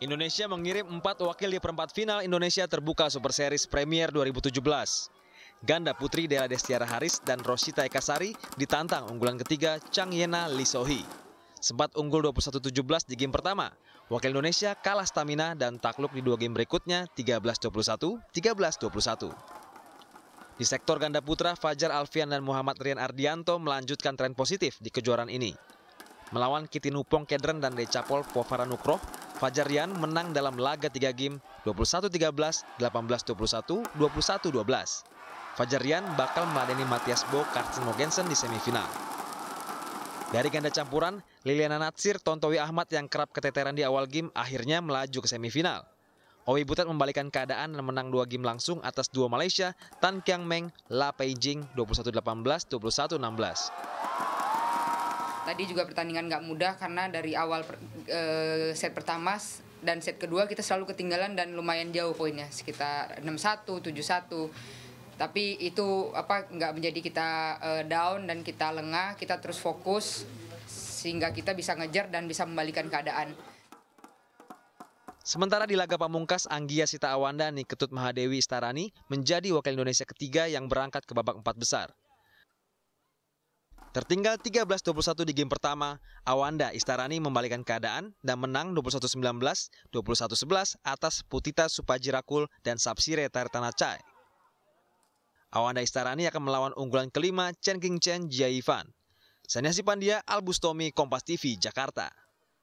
Indonesia mengirim empat wakil di perempat final Indonesia Terbuka Super Series Premier 2017. Ganda putri Dela Destiara Haris dan Rosita Ekasari ditantang unggulan ketiga Chang Yena Lisohi. Sempat unggul 21-17 di game pertama, wakil Indonesia kalah stamina dan takluk di dua game berikutnya 13-21, 13-21. Di sektor ganda putra, Fajar Alfian dan Muhammad Rian Ardianto melanjutkan tren positif di kejuaraan ini. Melawan Kitinupong Kedren dan Decapol Povaranukroh, Fajarian menang dalam laga 3 game 21-13, 18-21, 21-12. Fajarian bakal meladeni Matias Bo Karsten Mogensen di semifinal. Dari ganda campuran, Liliana Natsir Tontowi Ahmad yang kerap keteteran di awal game akhirnya melaju ke semifinal. Owi Butet membalikan keadaan dan menang dua game langsung atas dua Malaysia, Tan Kiang Meng, La Peijing 21-18, 21-16. Tadi juga pertandingan nggak mudah karena dari awal per, e, set pertama dan set kedua kita selalu ketinggalan dan lumayan jauh poinnya sekitar 6-1, 7-1. Tapi itu apa nggak menjadi kita e, down dan kita lengah, kita terus fokus sehingga kita bisa ngejar dan bisa membalikan keadaan. Sementara di laga pamungkas Anggia Sita Awanda Niketut Mahadewi Istarani menjadi wakil Indonesia ketiga yang berangkat ke babak empat besar. Tertinggal 13-21 di game pertama, Awanda Istarani membalikan keadaan dan menang 21-19, 21-11 atas Putita Supajirakul dan Sapsire Tartanacai. Awanda Istarani akan melawan unggulan kelima Chen King Chen Jiaifan. Sanyasi Pandia, Albustomi, Kompas TV, Jakarta.